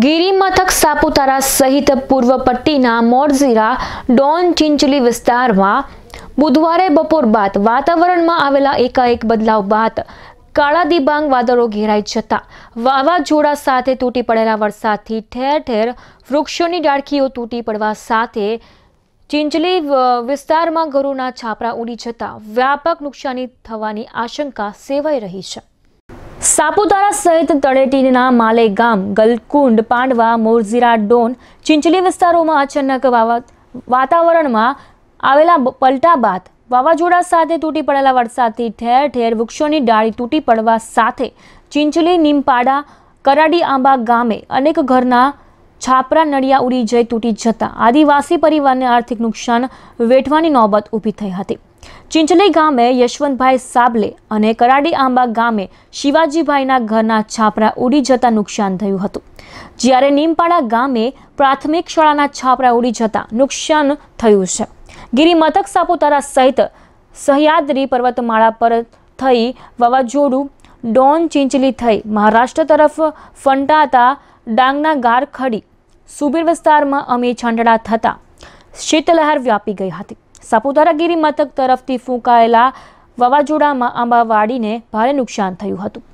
ગીરી સાપુતારા સહિત પૂર્વ પટ્ટીના મોરઝીરા ડોન ચિંચલી વિસ્તારમાં બુધવારે બપોર બાદ વાતાવરણમાં આવેલા એકાએક બદલાવ બાદ કાળા દિબાંગ વાદળો ઘેરાઈ જતા વાવાઝોડા સાથે તૂટી પડેલા વરસાદથી ઠેર ઠેર વૃક્ષોની ડાળખીઓ તૂટી પડવા સાથે ચિંચલી વિસ્તારમાં ઘરોના છાપરા ઉડી જતા વ્યાપક નુકસાની થવાની આશંકા સેવાઈ રહી છે સાપુતારા સહિત તળેટીના માલેગામ ગલકુંડ પાંડવા મોરજીરા ડોન ચિંચલી વિસ્તારોમાં અચાનક વાતાવરણમાં આવેલા પલટા બાદ વાવાઝોડા સાથે તૂટી પડેલા વરસાદથી ઠેર ઠેર વૃક્ષોની ડાળી તૂટી પડવા સાથે ચિંચલી નીમપાડા કરાડી આંબા ગામે અનેક ઘરના છાપરા નળિયા ઉડી જઈ તૂટી જતા આદિવાસી પરિવારને આર્થિક નુકસાન વેઠવાની નોબત ઊભી થઈ હતી ચિંચલી ગામે યશવંતભાઈ સાબલે અને કરાડી આંબા ગામે શિવાજીભાઈના ઘરના છાપરા ઉડી જતા નુકસાન થયું હતું જ્યારે નીમપાડા ગામે પ્રાથમિક શાળાના છાપરા ઉડી જતા નુકસાન થયું છે ગિરિમથક સાપુતારા સહિત સહયાદ્રી પર્વતમાળા પર થઈ વાવાઝોડું ડોન ચિંચલી થઈ મહારાષ્ટ્ર તરફ ફંટાતા ડાંગના ગાર ખડી સુબીર વિસ્તારમાં અમે છાંટડા થતાં શીતલહેર વ્યાપી ગઈ હતી સાપુતારા ગીરી મથક તરફથી ફૂંકાયેલા વાવાઝોડામાં આંબાવાડીને ભારે નુકસાન થયું હતું